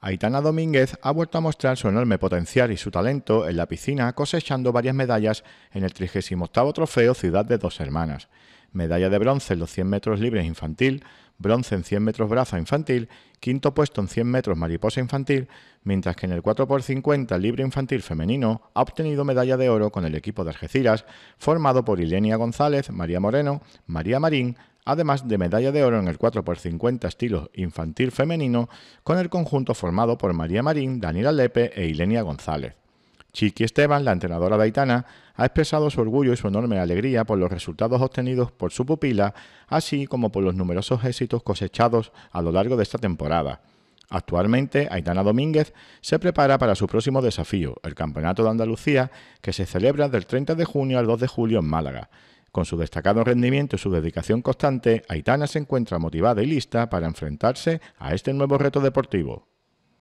Aitana Domínguez ha vuelto a mostrar su enorme potencial y su talento en la piscina cosechando varias medallas en el 38 Trofeo Ciudad de Dos Hermanas. Medalla de bronce en los 100 metros libres infantil, bronce en 100 metros braza infantil, quinto puesto en 100 metros mariposa infantil, mientras que en el 4x50 libre infantil femenino ha obtenido medalla de oro con el equipo de Algeciras, formado por Ilenia González, María Moreno, María Marín, además de medalla de oro en el 4x50 estilo infantil femenino con el conjunto formado por María Marín, Daniela Lepe e Ilenia González. Chiqui Esteban, la entrenadora de Aitana, ha expresado su orgullo y su enorme alegría por los resultados obtenidos por su pupila, así como por los numerosos éxitos cosechados a lo largo de esta temporada. Actualmente, Aitana Domínguez se prepara para su próximo desafío, el Campeonato de Andalucía, que se celebra del 30 de junio al 2 de julio en Málaga. Con su destacado rendimiento y su dedicación constante, Aitana se encuentra motivada y lista para enfrentarse a este nuevo reto deportivo.